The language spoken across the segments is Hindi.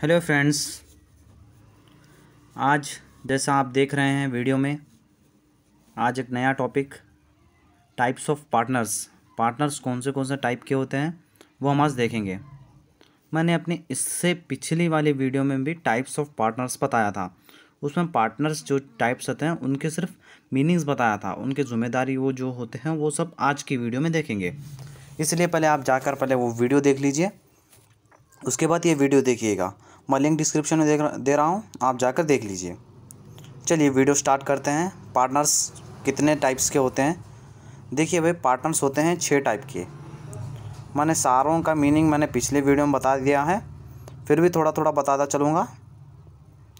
हेलो फ्रेंड्स आज जैसा आप देख रहे हैं वीडियो में आज एक नया topic types of partners partners कौन से कौन से टाइप के होते हैं वो हम आज देखेंगे मैंने अपने इससे पिछली वाली वीडियो में भी टाइप्स ऑफ पार्टनर्स बताया था उसमें पार्टनर्स जो टाइप्स होते हैं उनके सिर्फ मीनिंग्स बताया था उनके ज़िम्मेदारी वो जो होते हैं वो सब आज की वीडियो में देखेंगे इसलिए पहले आप जाकर पहले वो वीडियो देख लीजिए उसके बाद ये वीडियो देखिएगा मैं लिंक डिस्क्रिप्शन में दे रहा हूँ आप जाकर देख लीजिए चलिए वीडियो स्टार्ट करते हैं पार्टनर्स कितने टाइप्स के होते हैं देखिए भाई पार्टनर्स होते हैं छः टाइप के मैंने सारों का मीनिंग मैंने पिछले वीडियो में बता दिया है फिर भी थोड़ा थोड़ा बताता चलूँगा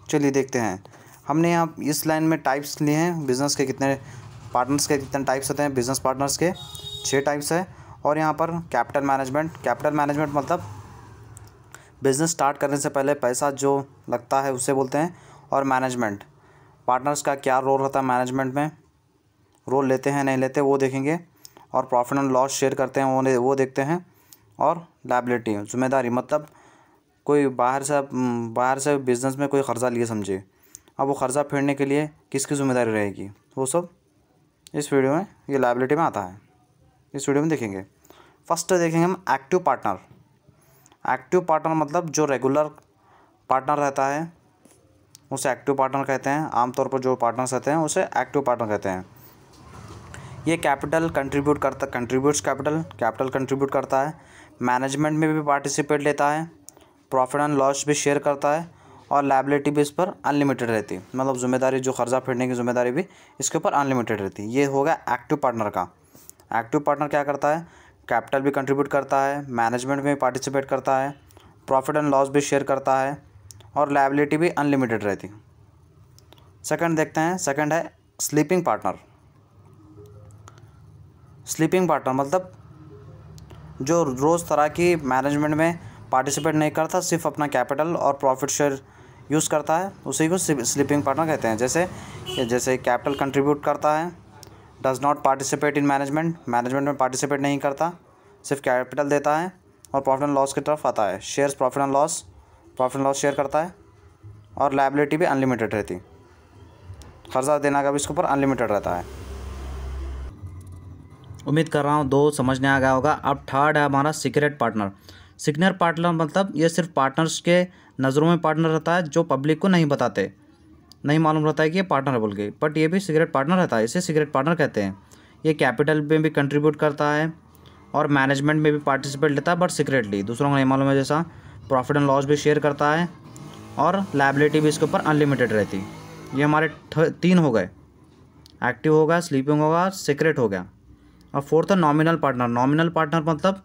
चलिए देखते हैं हमने यहाँ इस लाइन में टाइप्स लिए हैं बिज़नेस के कितने पार्टनर्स के कितने टाइप्स होते हैं बिज़नेस पार्टनर्स के छः टाइप्स है और यहाँ पर कैपिटल मैनेजमेंट कैपिटल मैनेजमेंट मतलब बिज़नेस स्टार्ट करने से पहले पैसा जो लगता है उसे बोलते हैं और मैनेजमेंट पार्टनर्स का क्या रोल होता है मैनेजमेंट में रोल लेते हैं नहीं लेते वो देखेंगे और प्रॉफिट एंड लॉस शेयर करते हैं वो वो देखते हैं और लाइबिलिटी जिम्मेदारी मतलब कोई बाहर से हम्म, बाहर से बिज़नेस में कोई कर्ज़ा लिए समझे अब वो कर्ज़ा फेरने के लिए किसकी जिम्मेदारी रहेगी वो सब इस वीडियो में ये लाइबिलिटी में आता है इस वीडियो में देखेंगे फर्स्ट देखेंगे हम एक्टिव पार्टनर एक्टिव पार्टनर मतलब जो रेगुलर पार्टनर रहता है उसे एक्टिव पार्टनर कहते हैं आमतौर पर जो पार्टनर्स रहते हैं उसे एक्टिव पार्टनर कहते हैं ये कैपिटल कंट्रीब्यूट करता कंट्रीब्यूट्स कैपिटल कैपिटल कंट्रीब्यूट करता है मैनेजमेंट में भी पार्टिसिपेट लेता है प्रॉफिट एंड लॉस भी शेयर करता है और लाइबिलिटी भी इस पर अनलिमिटेड रहती है मतलब जिम्मेदारी जो कर्जा फिरने की जिम्मेदारी भी इसके ऊपर अनलिमिटेड रहती है ये होगा एक्टिव पार्टनर का एक्टिव पार्टनर क्या करता है कैपिटल भी कंट्रीब्यूट करता है मैनेजमेंट में पार्टिसिपेट करता है प्रॉफिट एंड लॉस भी शेयर करता है और लाइबिलिटी भी अनलिमिटेड रहती है सेकंड देखते हैं सेकंड है स्लीपिंग पार्टनर स्लीपिंग पार्टनर मतलब जो रोज़ तरह की मैनेजमेंट में पार्टिसिपेट नहीं करता सिर्फ अपना कैपिटल और प्रॉफिट शेयर यूज़ करता है उसी को स्लीपिंग पार्टनर कहते हैं जैसे जैसे कैपिटल कंट्रीब्यूट करता है does not participate in management management में पार्टिसिपेट नहीं करता सिर्फ कैपिटल देता है और प्रॉफिट एंड लॉस की तरफ आता है shares profit and loss profit and loss share करता है और लाइबिलिटी भी अनलिमिटेड रहती कर्जा देना का भी इसके ऊपर अनलिमिटेड रहता है उम्मीद कर रहा हूँ दो समझने आ गया होगा अब थर्ड है हमारा सीक्रेट पार्टनर सीक्रेट पार्टनर मतलब ये सिर्फ पार्टनर्स के नज़रों में पार्टनर रहता है जो पब्लिक को नहीं बताते नहीं मालूम रहता है कि ये पार्टनर बोल के बट ये भी सिगरेट पार्टनर रहता है इसे सिगरेट पार्टनर कहते हैं ये कैपिटल में भी कंट्रीब्यूट करता है और मैनेजमेंट में भी पार्टिसिपेट लेता है बट सिक्रेटली दूसरों को नहीं मालूम है जैसा प्रॉफिट एंड लॉस भी शेयर करता है और लाइबिलिटी भी इसके ऊपर अनलिमिटेड रहती ये हमारे तीन हो गए एक्टिव हो गया स्लीपिंग होगा सिक्रेट हो गया और फोर्थ है नॉमिनल पार्टनर नॉमिनल पार्टनर मतलब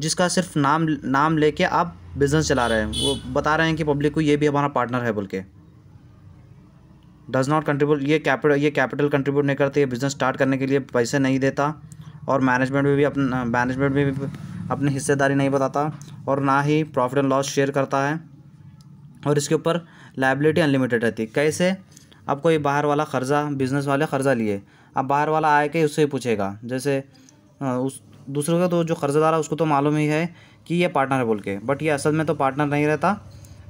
जिसका सिर्फ नाम नाम लेके आप बिज़नेस चला रहे हैं वो बता रहे हैं कि पब्लिक को ये भी हमारा पार्टनर है बोल के डज नॉट कंट्रीब्यूट ये कैपिटल ये कैपिटल कंट्रीब्यूट नहीं करते ये बिज़नेस स्टार्ट करने के लिए पैसे नहीं देता और मैनेजमेंट में भी अपना मैनेजमेंट में भी अपनी हिस्सेदारी नहीं बताता और ना ही प्रॉफिट एंड लॉस शेयर करता है और इसके ऊपर लाइबिलिटी अनलिमिटेड रहती है कैसे अब कोई बाहर वाला कर्जा बिजनेस वाले कर्जा लिए अब बाहर वाला आए के उससे ही पूछेगा जैसे उस दूसरों का तो जो कर्जादार है उसको तो मालूम ही है कि ये पार्टनर है बोल के बट ये असल में तो पार्टनर नहीं रहता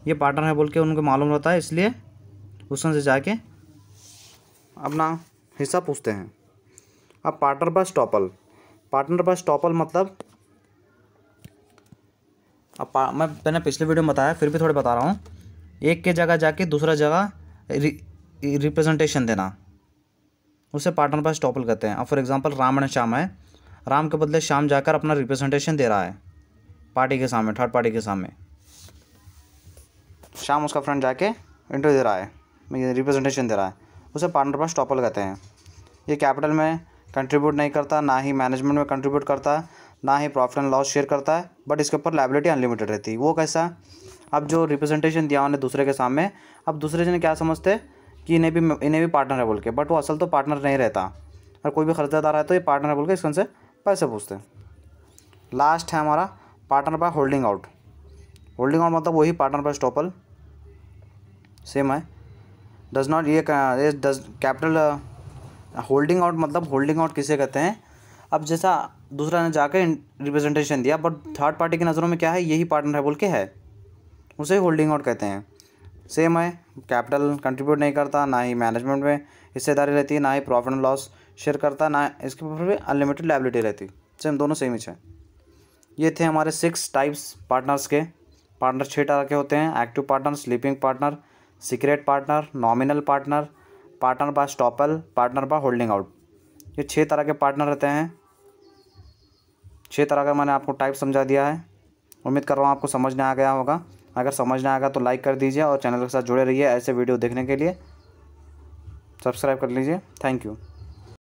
ये पार्टनर है बोल के उनको मालूम रहता है इसलिए क्वेश्चन से जाके अपना हिस्सा पूछते हैं अब पार्टनर बस टॉपल पार्टनर बस टॉपल मतलब अब मैं मैंने पिछले वीडियो में बताया फिर भी थोड़े बता रहा हूँ एक के जगह जाके दूसरा जगह रिप्रेजेंटेशन देना उसे पार्टनर बस टॉपल कहते हैं अब for example Ram and Shyam है राम के बदले श्याम जाकर अपना रिप्रेजेंटेशन दे रहा है पार्टी के सामने थर्ड पार्टी के सामने श्याम उसका फ्रेंड जाके इंटरव्यू दे रहा है रिप्रेजेंटेशन दे रहा है उसे पार्टनर प्लस टॉपल कहते हैं ये कैपिटल में कंट्रीब्यूट नहीं करता ना ही मैनेजमेंट में कंट्रीब्यूट करता है ना ही प्रॉफिट एंड लॉस शेयर करता है बट इसके ऊपर लाइबिलिटी अनलिमिटेड रहती है वो कैसा अब जो रिप्रेजेंटेशन दिया उन्हें दूसरे के सामने अब दूसरे जन क्या समझते कि इन्हें भी इन्हें भी पार्टनर है बोल के बट वो असल तो पार्टनर नहीं रहता और कोई भी खरीदार है तो ये पार्टनर है बोल के इसमें से पैसे पूछते लास्ट है हमारा partner by holding out holding out मतलब वही पार्टनर बाय स्टॉपल सेम है डज नॉट ये डज कैपिटल होल्डिंग आउट मतलब होल्डिंग आउट किसे कहते हैं अब जैसा दूसरा ने जाकर रिप्रेजेंटेशन दिया बट थर्ड पार्टी की नज़रों में क्या है यही पार्टनर है बोल के है उसे होल्डिंग आउट कहते हैं सेम है कैपिटल कंट्रीब्यूट नहीं करता ना ही मैनेजमेंट में हिस्सेदारी रहती है ना ही प्रॉफिट एंड लॉस शेयर करता ना इसके ऊपर भी अनलिमिटेड लाइबिलिटी रहती सेम दोनों सेम ही है ये थे हमारे सिक्स टाइप्स पार्टनर्स के पार्टनर छः टाइप के होते हैं active partner sleeping partner secret partner nominal partner partner by estoppel partner by holding out ये छः तरह के पार्टनर रहते हैं छः तरह का मैंने आपको टाइप समझा दिया है उम्मीद कर रहा हूँ आपको समझ में आ गया होगा अगर समझ में आएगा तो लाइक कर दीजिए और चैनल के साथ जुड़े रहिए ऐसे वीडियो देखने के लिए सब्सक्राइब कर लीजिए थैंक यू